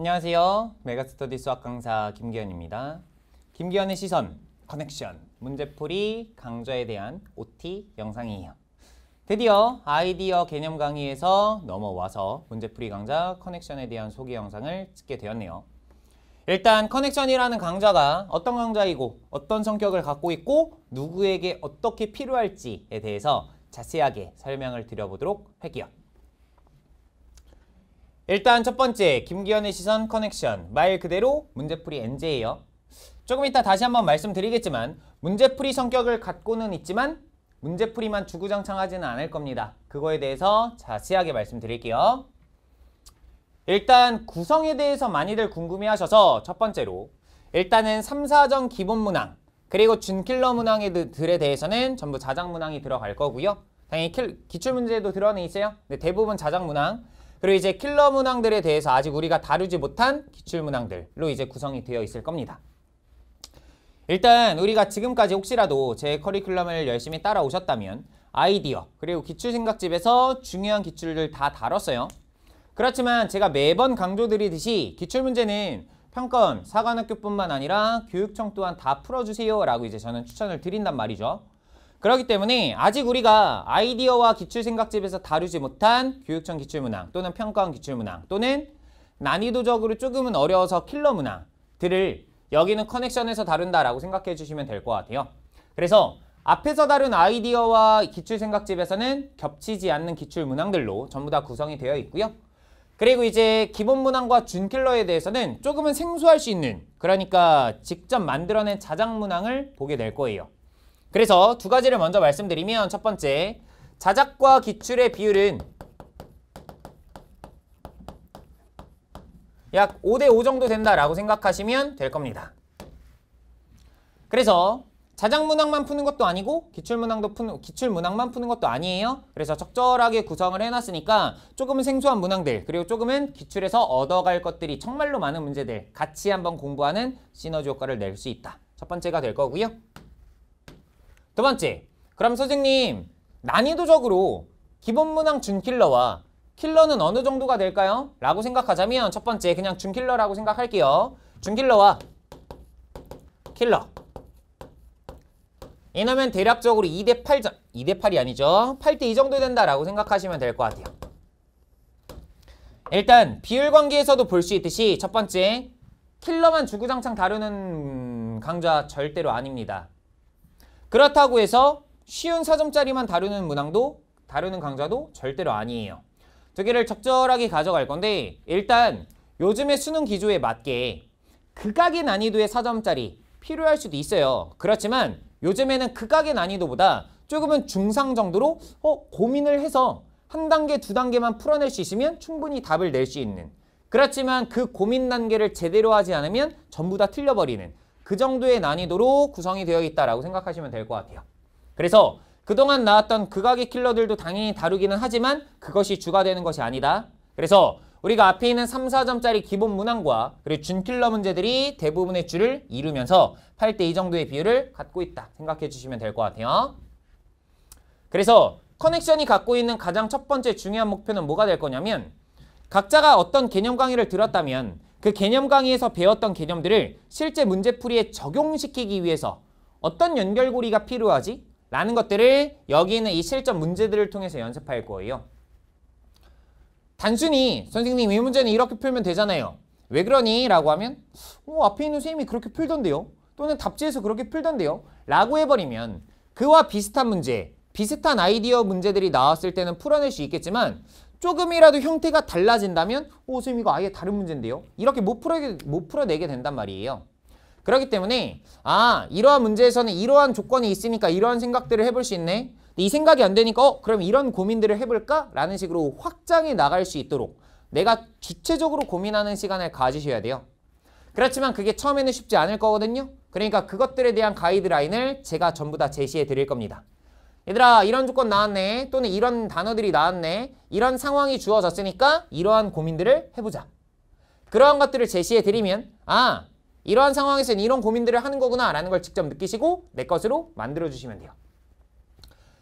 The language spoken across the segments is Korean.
안녕하세요. 메가스터디 수학 강사 김기현입니다. 김기현의 시선, 커넥션, 문제풀이, 강좌에 대한 OT 영상이에요. 드디어 아이디어 개념 강의에서 넘어와서 문제풀이 강좌 커넥션에 대한 소개 영상을 찍게 되었네요. 일단 커넥션이라는 강좌가 어떤 강좌이고 어떤 성격을 갖고 있고 누구에게 어떻게 필요할지에 대해서 자세하게 설명을 드려보도록 할게요. 일단 첫 번째 김기현의 시선 커넥션 말 그대로 문제풀이 n 제예요 조금 이따 다시 한번 말씀드리겠지만 문제풀이 성격을 갖고는 있지만 문제풀이만 주구장창하지는 않을 겁니다 그거에 대해서 자세하게 말씀드릴게요 일단 구성에 대해서 많이들 궁금해하셔서 첫 번째로 일단은 3 4전 기본 문항 그리고 준킬러 문항들에 대해서는 전부 자작 문항이 들어갈 거고요 당연히 기출문제도 들어는 있어요 근데 대부분 자작 문항 그리고 이제 킬러 문항들에 대해서 아직 우리가 다루지 못한 기출 문항들로 이제 구성이 되어 있을 겁니다. 일단 우리가 지금까지 혹시라도 제 커리큘럼을 열심히 따라오셨다면 아이디어 그리고 기출생각집에서 중요한 기출을다 다뤘어요. 그렇지만 제가 매번 강조드리듯이 기출문제는 평건, 사관학교뿐만 아니라 교육청 또한 다 풀어주세요 라고 이제 저는 추천을 드린단 말이죠. 그렇기 때문에 아직 우리가 아이디어와 기출생각집에서 다루지 못한 교육청 기출문항 또는 평가원 기출문항 또는 난이도적으로 조금은 어려워서 킬러 문항들을 여기는 커넥션에서 다룬다라고 생각해 주시면 될 것 같아요. 그래서 앞에서 다룬 아이디어와 기출생각집에서는 겹치지 않는 기출문항들로 전부 다 구성이 되어 있고요. 그리고 이제 기본 문항과 준킬러에 대해서는 조금은 생소할 수 있는 그러니까 직접 만들어낸 자작 문항을 보게 될 거예요. 그래서 두 가지를 먼저 말씀드리면 첫 번째, 자작과 기출의 비율은 약 5대5 정도 된다라고 생각하시면 될 겁니다. 그래서 자작문항만 푸는 것도 아니고 기출문항도 푸는, 기출문항만 푸는 것도 아니에요. 그래서 적절하게 구성을 해놨으니까 조금은 생소한 문항들 그리고 조금은 기출에서 얻어갈 것들이 정말로 많은 문제들 같이 한번 공부하는 시너지 효과를 낼 수 있다. 첫 번째가 될 거고요. 두 번째, 그럼 선생님 난이도적으로 기본 문항 준킬러와 킬러는 어느 정도가 될까요? 라고 생각하자면 첫 번째 그냥 준킬러라고 생각할게요. 준킬러와 킬러 이놈면 대략적으로 2대 8 2대 8이 아니죠. 8대 2 정도 된다라고 생각하시면 될 것 같아요. 일단 비율 관계에서도 볼 수 있듯이 첫 번째 킬러만 주구장창 다루는 강좌 절대로 아닙니다. 그렇다고 해서 쉬운 4점짜리만 다루는 문항도 다루는 강좌도 절대로 아니에요. 두 개를 적절하게 가져갈 건데 일단 요즘의 수능 기조에 맞게 극악의 난이도의 4점짜리 필요할 수도 있어요. 그렇지만 요즘에는 극악의 난이도보다 조금은 중상 정도로 어, 고민을 해서 한 단계, 두 단계만 풀어낼 수 있으면 충분히 답을 낼 수 있는 그렇지만 그 고민 단계를 제대로 하지 않으면 전부 다 틀려버리는 그 정도의 난이도로 구성이 되어 있다라고 생각하시면 될 것 같아요. 그래서 그동안 나왔던 극악의 킬러들도 당연히 다루기는 하지만 그것이 주가 되는 것이 아니다. 그래서 우리가 앞에 있는 3, 4점짜리 기본 문항과 그리고 준킬러 문제들이 대부분의 줄을 이루면서 8대 2 정도의 비율을 갖고 있다 생각해 주시면 될 것 같아요. 그래서 커넥션이 갖고 있는 가장 첫 번째 중요한 목표는 뭐가 될 거냐면 각자가 어떤 개념 강의를 들었다면 그 개념 강의에서 배웠던 개념들을 실제 문제풀이에 적용시키기 위해서 어떤 연결고리가 필요하지? 라는 것들을 여기 있는 이 실전 문제들을 통해서 연습할 거예요. 단순히 선생님 이 문제는 이렇게 풀면 되잖아요. 왜 그러니? 라고 하면 어, 앞에 있는 선생님이 그렇게 풀던데요. 또는 답지에서 그렇게 풀던데요. 라고 해버리면 그와 비슷한 문제, 비슷한 아이디어 문제들이 나왔을 때는 풀어낼 수 있겠지만 조금이라도 형태가 달라진다면 오 선생님 이거 아예 다른 문제인데요. 이렇게 못, 풀어, 못 풀어내게 된단 말이에요. 그렇기 때문에 아 이러한 문제에서는 이러한 조건이 있으니까 이러한 생각들을 해볼 수 있네. 이 생각이 안 되니까 어 그럼 이런 고민들을 해볼까? 라는 식으로 확장해 나갈 수 있도록 내가 주체적으로 고민하는 시간을 가지셔야 돼요. 그렇지만 그게 처음에는 쉽지 않을 거거든요. 그러니까 그것들에 대한 가이드라인을 제가 전부 다 제시해 드릴 겁니다. 얘들아 이런 조건 나왔네 또는 이런 단어들이 나왔네 이런 상황이 주어졌으니까 이러한 고민들을 해보자 그러한 것들을 제시해 드리면 아 이러한 상황에서는 이런 고민들을 하는 거구나 라는 걸 직접 느끼시고 내 것으로 만들어 주시면 돼요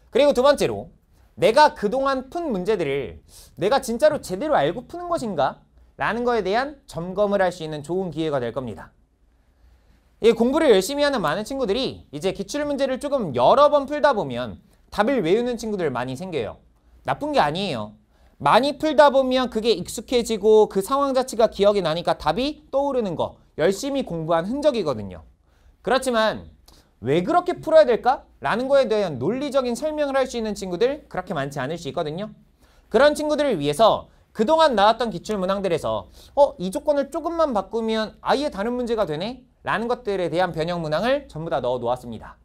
그리고 두 번째로 내가 그동안 푼 문제들을 내가 진짜로 제대로 알고 푸는 것인가 라는 거에 대한 점검을 할 수 있는 좋은 기회가 될 겁니다 예, 공부를 열심히 하는 많은 친구들이 이제 기출문제를 조금 여러 번 풀다 보면 답을 외우는 친구들 많이 생겨요. 나쁜 게 아니에요. 많이 풀다 보면 그게 익숙해지고 그 상황 자체가 기억이 나니까 답이 떠오르는 거 열심히 공부한 흔적이거든요. 그렇지만 왜 그렇게 풀어야 될까? 라는 거에 대한 논리적인 설명을 할 수 있는 친구들 그렇게 많지 않을 수 있거든요. 그런 친구들을 위해서 그동안 나왔던 기출문항들에서 어? 이 조건을 조금만 바꾸면 아예 다른 문제가 되네? 라는 것들에 대한 변형 문항을 전부 다 넣어 놓았습니다.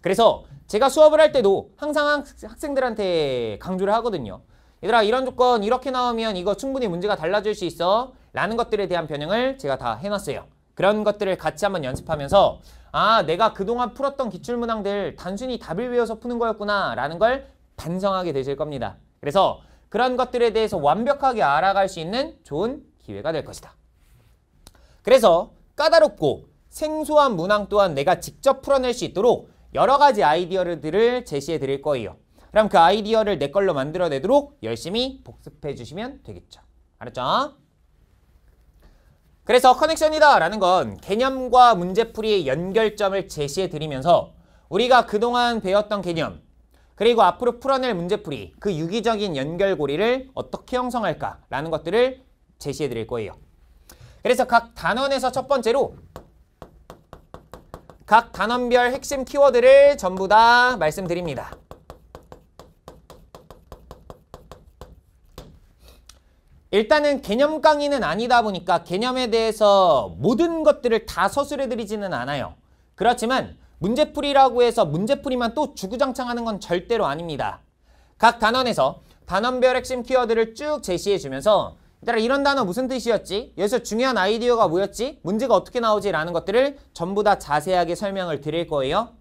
그래서 제가 수업을 할 때도 항상 학생들한테 강조를 하거든요. 얘들아 이런 조건 이렇게 나오면 이거 충분히 문제가 달라질 수 있어 라는 것들에 대한 변형을 제가 다 해놨어요. 그런 것들을 같이 한번 연습하면서 아 내가 그동안 풀었던 기출문항들 단순히 답을 외워서 푸는 거였구나 라는 걸 반성하게 되실 겁니다. 그래서 그런 것들에 대해서 완벽하게 알아갈 수 있는 좋은 기회가 될 것이다. 그래서 까다롭고 생소한 문항 또한 내가 직접 풀어낼 수 있도록 여러 가지 아이디어들을 제시해 드릴 거예요. 그럼 그 아이디어를 내 걸로 만들어내도록 열심히 복습해 주시면 되겠죠. 알았죠? 그래서 커넥션이다 라는 건 개념과 문제풀이의 연결점을 제시해 드리면서 우리가 그동안 배웠던 개념 그리고 앞으로 풀어낼 문제풀이 그 유기적인 연결고리를 어떻게 형성할까라는 것들을 제시해 드릴 거예요. 그래서 각 단원에서 첫 번째로 각 단원별 핵심 키워드를 전부 다 말씀드립니다. 일단은 개념 강의는 아니다 보니까 개념에 대해서 모든 것들을 다 서술해드리지는 않아요. 그렇지만 문제풀이라고 해서 문제풀이만 또 주구장창하는 건 절대로 아닙니다. 각 단원에서 단원별 핵심 키워드를 쭉 제시해주면서 얘들 이런 단어 무슨 뜻이었지? 여기서 중요한 아이디어가 뭐였지? 문제가 어떻게 나오지? 라는 것들을 전부 다 자세하게 설명을 드릴 거예요.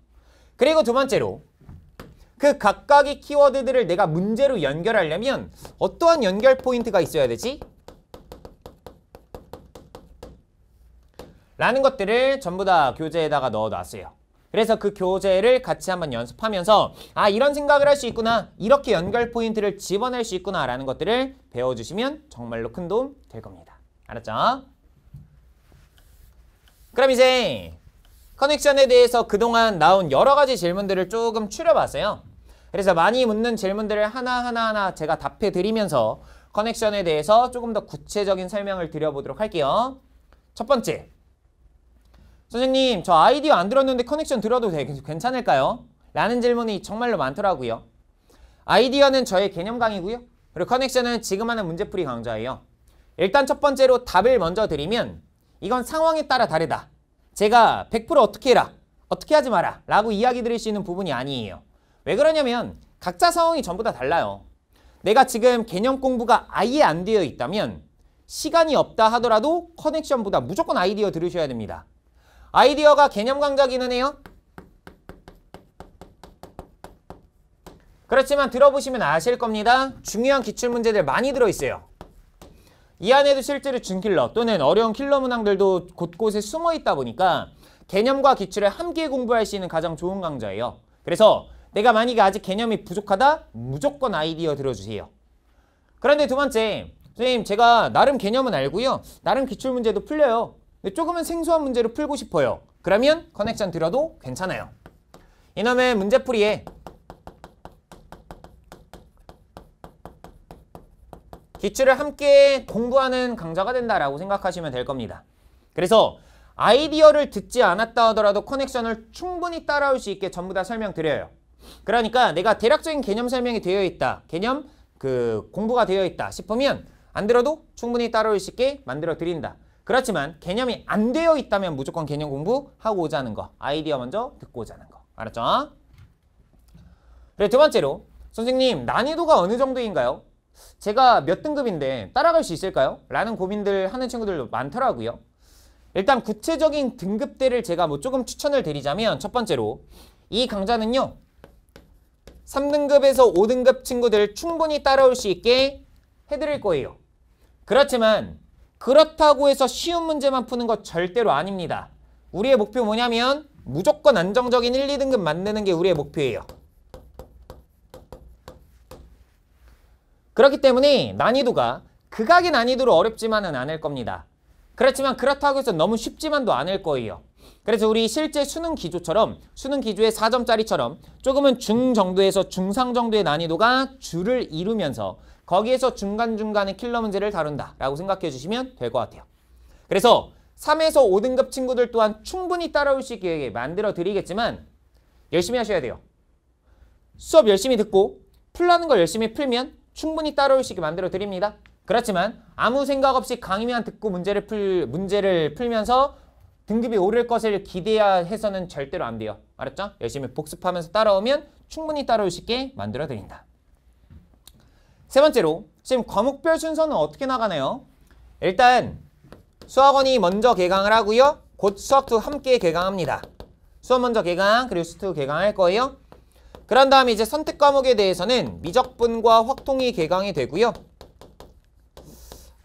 그리고 두 번째로 그 각각의 키워드들을 내가 문제로 연결하려면 어떠한 연결 포인트가 있어야 되지? 라는 것들을 전부 다 교재에다가 넣어놨어요. 그래서 그 교재를 같이 한번 연습하면서 아 이런 생각을 할 수 있구나 이렇게 연결 포인트를 집어낼 수 있구나 라는 것들을 배워주시면 정말로 큰 도움 될 겁니다. 알았죠? 그럼 이제 커넥션에 대해서 그동안 나온 여러 가지 질문들을 조금 추려봤어요. 그래서 많이 묻는 질문들을 하나하나하나 제가 답해드리면서 커넥션에 대해서 조금 더 구체적인 설명을 드려보도록 할게요. 첫 번째, 선생님 저 아이디어 안 들었는데 커넥션 들어도 되, 괜찮을까요? 라는 질문이 정말로 많더라고요. 아이디어는 저의 개념 강의고요. 그리고 커넥션은 지금 하는 문제풀이 강좌예요. 일단 첫 번째로 답을 먼저 드리면 이건 상황에 따라 다르다. 제가 100% 어떻게 해라, 어떻게 하지 마라 라고 이야기 드릴 수 있는 부분이 아니에요. 왜 그러냐면 각자 상황이 전부 다 달라요. 내가 지금 개념 공부가 아예 안 되어 있다면 시간이 없다 하더라도 커넥션보다 무조건 아이디어 들으셔야 됩니다. 아이디어가 개념 강좌기는 해요. 그렇지만 들어보시면 아실 겁니다. 중요한 기출문제들 많이 들어있어요. 이 안에도 실제로 준킬러 또는 어려운 킬러 문항들도 곳곳에 숨어있다 보니까 개념과 기출을 함께 공부할 수 있는 가장 좋은 강좌예요. 그래서 내가 만약에 아직 개념이 부족하다? 무조건 아이디어 들어주세요. 그런데 두 번째, 선생님 제가 나름 개념은 알고요. 나름 기출문제도 풀려요. 네, 조금은 생소한 문제를 풀고 싶어요. 그러면 커넥션 들어도 괜찮아요. 이놈의 문제풀이에 기출을 함께 공부하는 강좌가 된다라고 생각하시면 될 겁니다. 그래서 아이디어를 듣지 않았다 하더라도 커넥션을 충분히 따라올 수 있게 전부 다 설명드려요. 그러니까 내가 대략적인 개념 설명이 되어 있다. 개념 그 공부가 되어 있다 싶으면 안 들어도 충분히 따라올 수 있게 만들어 드린다. 그렇지만 개념이 안 되어 있다면 무조건 개념 공부하고 자하는 거. 아이디어 먼저 듣고 자하는 거. 알았죠? 그리고 두 번째로 선생님 난이도가 어느 정도인가요? 제가 몇 등급인데 따라갈 수 있을까요? 라는 고민들 하는 친구들도 많더라고요. 일단 구체적인 등급대를 제가 뭐 조금 추천을 드리자면 첫 번째로 이 강좌는요. 3등급에서 5등급 친구들 충분히 따라올 수 있게 해드릴 거예요. 그렇지만 그렇다고 해서 쉬운 문제만 푸는 것 절대로 아닙니다. 우리의 목표 뭐냐면 무조건 안정적인 1, 2등급 만드는 게 우리의 목표예요. 그렇기 때문에 난이도가 극악의 난이도로 어렵지만은 않을 겁니다. 그렇지만 그렇다고 해서 너무 쉽지만도 않을 거예요. 그래서 우리 실제 수능 기조처럼 수능 기조의 4점짜리처럼 조금은 중 정도에서 중상 정도의 난이도가 줄을 이루면서 거기에서 중간중간에 킬러 문제를 다룬다라고 생각해 주시면 될 것 같아요. 그래서 3에서 5등급 친구들 또한 충분히 따라올 수 있게 만들어 드리겠지만 열심히 하셔야 돼요. 수업 열심히 듣고 풀라는 걸 열심히 풀면 충분히 따라올 수 있게 만들어 드립니다. 그렇지만 아무 생각 없이 강의만 듣고 문제를 풀 문제를 풀면서 등급이 오를 것을 기대해서는 절대로 안 돼요. 알았죠? 열심히 복습하면서 따라오면 충분히 따라올 수 있게 만들어드린다. 세 번째로 지금 과목별 순서는 어떻게 나가나요? 일단 수학원이 먼저 개강을 하고요. 곧 수학2 함께 개강합니다. 수업 먼저 개강 그리고 수투 개강할 거예요. 그런 다음에 이제 선택 과목에 대해서는 미적분과 확통이 개강이 되고요.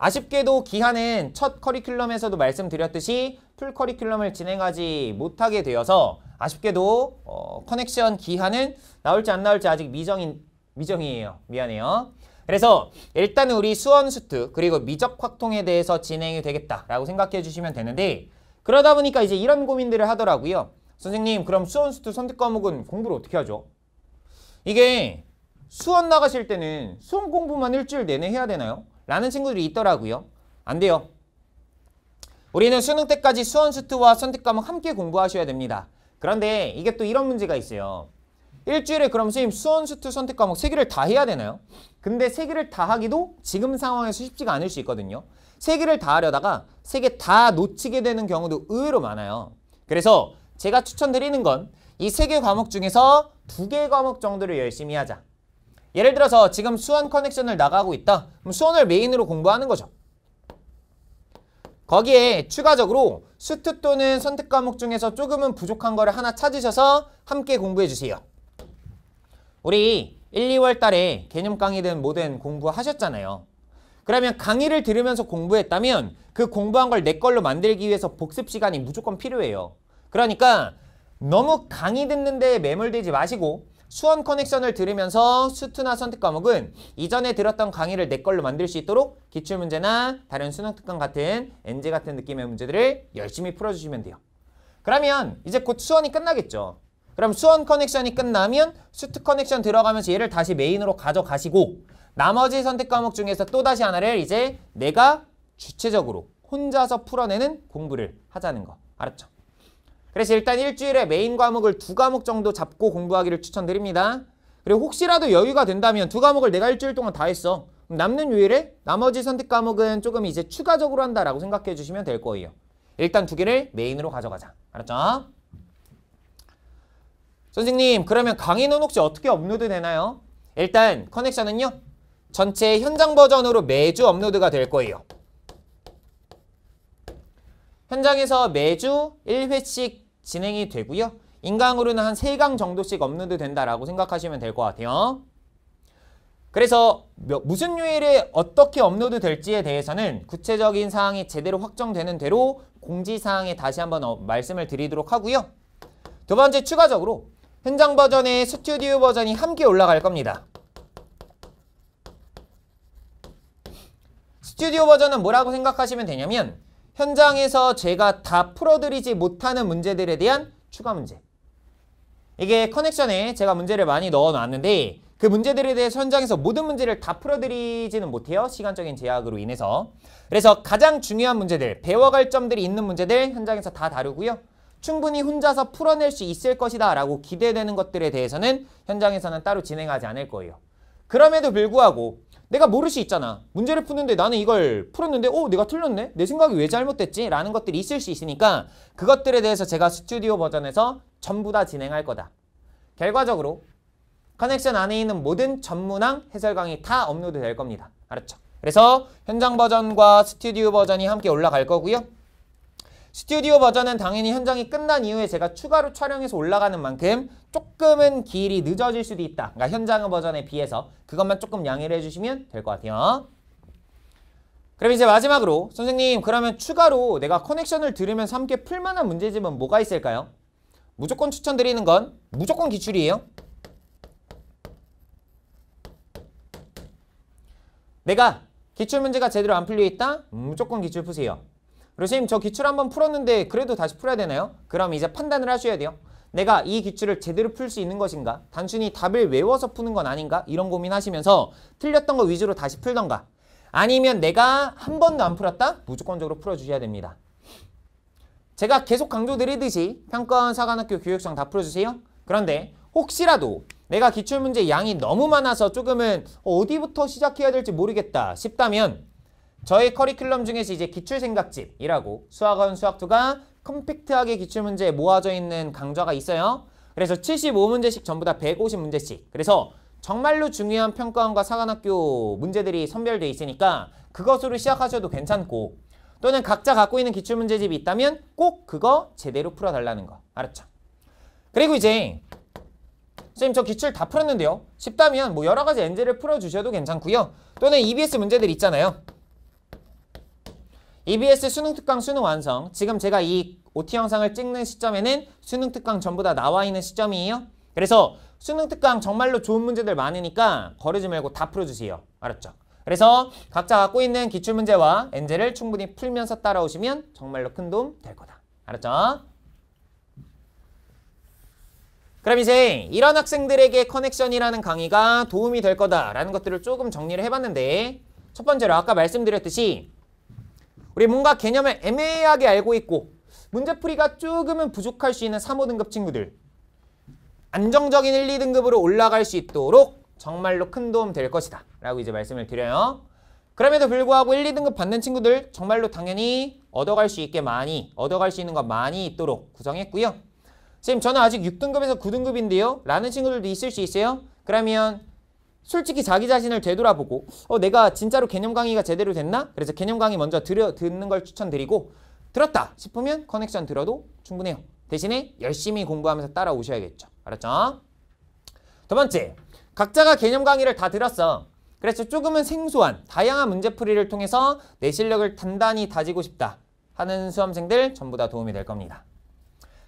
아쉽게도 기한은 첫 커리큘럼에서도 말씀드렸듯이 풀 커리큘럼을 진행하지 못하게 되어서 아쉽게도 어, 커넥션 기한은 나올지 안 나올지 아직 미정인, 미정이에요. 미안해요. 그래서 일단 우리 수원수트 그리고 미적 확통에 대해서 진행이 되겠다라고 생각해 주시면 되는데 그러다 보니까 이제 이런 고민들을 하더라고요. 선생님 그럼 수원수트 선택 과목은 공부를 어떻게 하죠? 이게 수원 나가실 때는 수원 공부만 일주일 내내 해야 되나요? 라는 친구들이 있더라고요. 안 돼요. 우리는 수능 때까지 수원 수트와 선택 과목 함께 공부하셔야 됩니다. 그런데 이게 또 이런 문제가 있어요. 일주일에 그럼 선생님 수원 수트 선택 과목 세 개를 다 해야 되나요? 근데 세 개를 다 하기도 지금 상황에서 쉽지가 않을 수 있거든요. 세 개를 다 하려다가 세 개 다 놓치게 되는 경우도 의외로 많아요. 그래서 제가 추천드리는 건 이 세 개 과목 중에서 두 개 과목 정도를 열심히 하자. 예를 들어서 지금 수원 커넥션을 나가고 있다. 그럼 수원을 메인으로 공부하는 거죠. 거기에 추가적으로 수트 또는 선택 과목 중에서 조금은 부족한 거를 하나 찾으셔서 함께 공부해 주세요. 우리 1, 2월 달에 개념 강의든 뭐든 공부하셨잖아요. 그러면 강의를 들으면서 공부했다면 그 공부한 걸 내 걸로 만들기 위해서 복습 시간이 무조건 필요해요. 그러니까 너무 강의 듣는 데 매몰되지 마시고 수원 커넥션을 들으면서 수트나 선택 과목은 이전에 들었던 강의를 내 걸로 만들 수 있도록 기출문제나 다른 수능특강 같은 엔제 같은 느낌의 문제들을 열심히 풀어주시면 돼요. 그러면 이제 곧 수원이 끝나겠죠. 그럼 수원 커넥션이 끝나면 수트 커넥션 들어가면서 얘를 다시 메인으로 가져가시고 나머지 선택 과목 중에서 또 다시 하나를 이제 내가 주체적으로 혼자서 풀어내는 공부를 하자는 거. 알았죠? 그래서 일단 일주일에 메인 과목을 두 과목 정도 잡고 공부하기를 추천드립니다. 그리고 혹시라도 여유가 된다면 두 과목을 내가 일주일 동안 다 했어. 남는 요일에 나머지 선택 과목은 조금 이제 추가적으로 한다라고 생각해 주시면 될 거예요. 일단 두 개를 메인으로 가져가자. 알았죠? 선생님 그러면 강의는 혹시 어떻게 업로드 되나요? 일단 커넥션은요. 전체 현장 버전으로 매주 업로드가 될 거예요. 현장에서 매주 1회씩 진행이 되고요. 인강으로는 한 3강 정도씩 업로드 된다라고 생각하시면 될 것 같아요. 그래서 무슨 요일에 어떻게 업로드 될지에 대해서는 구체적인 사항이 제대로 확정되는 대로 공지사항에 다시 한번 어, 말씀을 드리도록 하고요. 두 번째 추가적으로 현장 버전에 스튜디오 버전이 함께 올라갈 겁니다. 스튜디오 버전은 뭐라고 생각하시면 되냐면 현장에서 제가 다 풀어드리지 못하는 문제들에 대한 추가 문제. 이게 커넥션에 제가 문제를 많이 넣어놨는데 그 문제들에 대해 현장에서 모든 문제를 다 풀어드리지는 못해요. 시간적인 제약으로 인해서. 그래서 가장 중요한 문제들, 배워갈 점들이 있는 문제들 현장에서 다 다루고요. 충분히 혼자서 풀어낼 수 있을 것이다 라고 기대되는 것들에 대해서는 현장에서는 따로 진행하지 않을 거예요. 그럼에도 불구하고 내가 모를 수 있잖아. 문제를 푸는데 나는 이걸 풀었는데 어 내가 틀렸네? 내 생각이 왜 잘못됐지? 라는 것들이 있을 수 있으니까 그것들에 대해서 제가 스튜디오 버전에서 전부 다 진행할 거다. 결과적으로 커넥션 안에 있는 모든 전문항 해설 강의 다 업로드 될 겁니다. 알았죠? 그래서 현장 버전과 스튜디오 버전이 함께 올라갈 거고요. 스튜디오 버전은 당연히 현장이 끝난 이후에 제가 추가로 촬영해서 올라가는 만큼 조금은 길이 늦어질 수도 있다. 그러니까 현장 버전에 비해서 그것만 조금 양해를 해주시면 될 것 같아요. 그럼 이제 마지막으로 선생님 그러면 추가로 내가 커넥션을 들으면서 함께 풀만한 문제집은 뭐가 있을까요? 무조건 추천드리는 건 무조건 기출이에요. 내가 기출문제가 제대로 안 풀려 있다? 무조건 기출 푸세요. 선생님 저 기출 한번 풀었는데 그래도 다시 풀어야 되나요? 그럼 이제 판단을 하셔야 돼요. 내가 이 기출을 제대로 풀 수 있는 것인가? 단순히 답을 외워서 푸는 건 아닌가? 이런 고민하시면서 틀렸던 거 위주로 다시 풀던가 아니면 내가 한 번도 안 풀었다? 무조건적으로 풀어주셔야 됩니다. 제가 계속 강조드리듯이 평가원 사관학교 교육청 다 풀어주세요. 그런데 혹시라도 내가 기출문제 양이 너무 많아서 조금은 어, 어디부터 시작해야 될지 모르겠다 싶다면 저희 커리큘럼 중에서 이제 기출생각집이라고 수학원 수학투가 컴팩트하게 기출문제에 모아져 있는 강좌가 있어요. 그래서 75문제씩 전부 다 150문제씩. 그래서 정말로 중요한 평가원과 사관학교 문제들이 선별되어 있으니까 그것으로 시작하셔도 괜찮고 또는 각자 갖고 있는 기출문제집이 있다면 꼭 그거 제대로 풀어달라는 거. 알았죠? 그리고 이제 선생님 저 기출 다 풀었는데요. 쉽다면 뭐 여러 가지 엔젤을 풀어주셔도 괜찮고요. 또는 EBS 문제들 있잖아요. EBS 수능 특강 수능 완성. 지금 제가 이 OT 영상을 찍는 시점에는 수능 특강 전부 다 나와 있는 시점이에요. 그래서 수능 특강 정말로 좋은 문제들 많으니까 거르지 말고 다 풀어주세요. 알았죠? 그래서 각자 갖고 있는 기출문제와 엔젤을 충분히 풀면서 따라오시면 정말로 큰 도움 될 거다. 알았죠? 그럼 이제 이런 학생들에게 커넥션이라는 강의가 도움이 될 거다라는 것들을 조금 정리를 해봤는데 첫 번째로 아까 말씀드렸듯이 우리 뭔가 개념을 애매하게 알고 있고 문제풀이가 조금은 부족할 수 있는 3, 5등급 친구들 안정적인 1, 2등급으로 올라갈 수 있도록 정말로 큰 도움 될 것이다 라고 이제 말씀을 드려요 그럼에도 불구하고 1, 2등급 받는 친구들 정말로 당연히 얻어갈 수 있게 많이 얻어갈 수 있는 것 많이 있도록 구성했고요 선생님 저는 아직 6등급에서 9등급인데요 라는 친구들도 있을 수 있어요 그러면 솔직히 자기 자신을 되돌아보고 어, 내가 진짜로 개념 강의가 제대로 됐나? 그래서 개념 강의 먼저 들여, 듣는 걸 추천드리고 들었다 싶으면 커넥션 들어도 충분해요. 대신에 열심히 공부하면서 따라오셔야겠죠. 알았죠? 두 번째, 각자가 개념 강의를 다 들었어. 그래서 조금은 생소한 다양한 문제풀이를 통해서 내 실력을 단단히 다지고 싶다 하는 수험생들 전부 다 도움이 될 겁니다.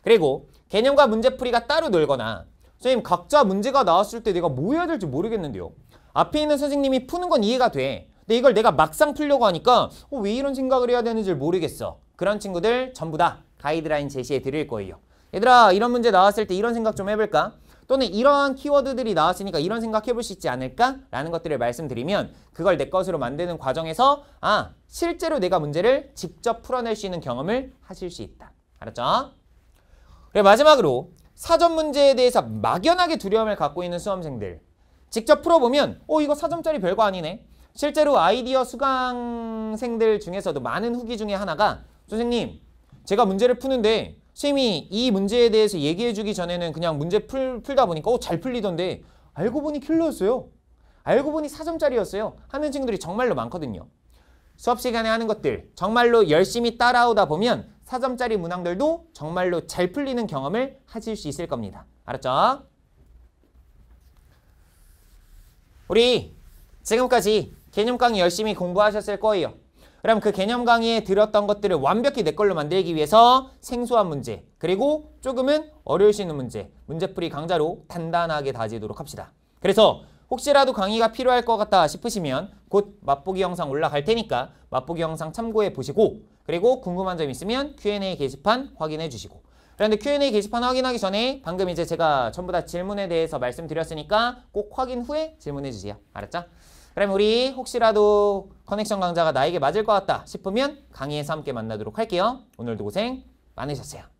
그리고 개념과 문제풀이가 따로 놀거나 선생님 각자 문제가 나왔을 때 내가 뭐 해야 될지 모르겠는데요. 앞에 있는 선생님이 푸는 건 이해가 돼. 근데 이걸 내가 막상 풀려고 하니까 어, 왜 이런 생각을 해야 되는지 모르겠어. 그런 친구들 전부 다 가이드라인 제시해 드릴 거예요. 얘들아 이런 문제 나왔을 때 이런 생각 좀 해볼까? 또는 이러한 키워드들이 나왔으니까 이런 생각해볼 수 있지 않을까? 라는 것들을 말씀드리면 그걸 내 것으로 만드는 과정에서 아 실제로 내가 문제를 직접 풀어낼 수 있는 경험을 하실 수 있다. 알았죠? 그리고 마지막으로 사전 문제에 대해서 막연하게 두려움을 갖고 있는 수험생들 직접 풀어보면 어 이거 사점짜리 별거 아니네 실제로 아이디어 수강생들 중에서도 많은 후기 중에 하나가 선생님 제가 문제를 푸는데 선생님이 이 문제에 대해서 얘기해주기 전에는 그냥 문제 풀, 풀다 보니까 어, 잘 풀리던데 알고 보니 킬러였어요. 알고 보니 사점짜리였어요 하는 친구들이 정말로 많거든요. 수업 시간에 하는 것들 정말로 열심히 따라오다 보면 4점짜리 문항들도 정말로 잘 풀리는 경험을 하실 수 있을 겁니다. 알았죠? 우리 지금까지 개념 강의 열심히 공부하셨을 거예요. 그럼 그 개념 강의에 들었던 것들을 완벽히 내 걸로 만들기 위해서 생소한 문제 그리고 조금은 어려울 수 있는 문제 문제풀이 강좌로 단단하게 다지도록 합시다. 그래서 혹시라도 강의가 필요할 것 같다 싶으시면 곧 맛보기 영상 올라갈 테니까 맛보기 영상 참고해 보시고 그리고 궁금한 점 있으면 Q&A 게시판 확인해 주시고 그런데 Q&A 게시판 확인하기 전에 방금 이제 제가 전부 다 질문에 대해서 말씀드렸으니까 꼭 확인 후에 질문해 주세요. 알았죠? 그럼 우리 혹시라도 커넥션 강좌가 나에게 맞을 것 같다 싶으면 강의에서 함께 만나도록 할게요. 오늘도 고생 많으셨어요.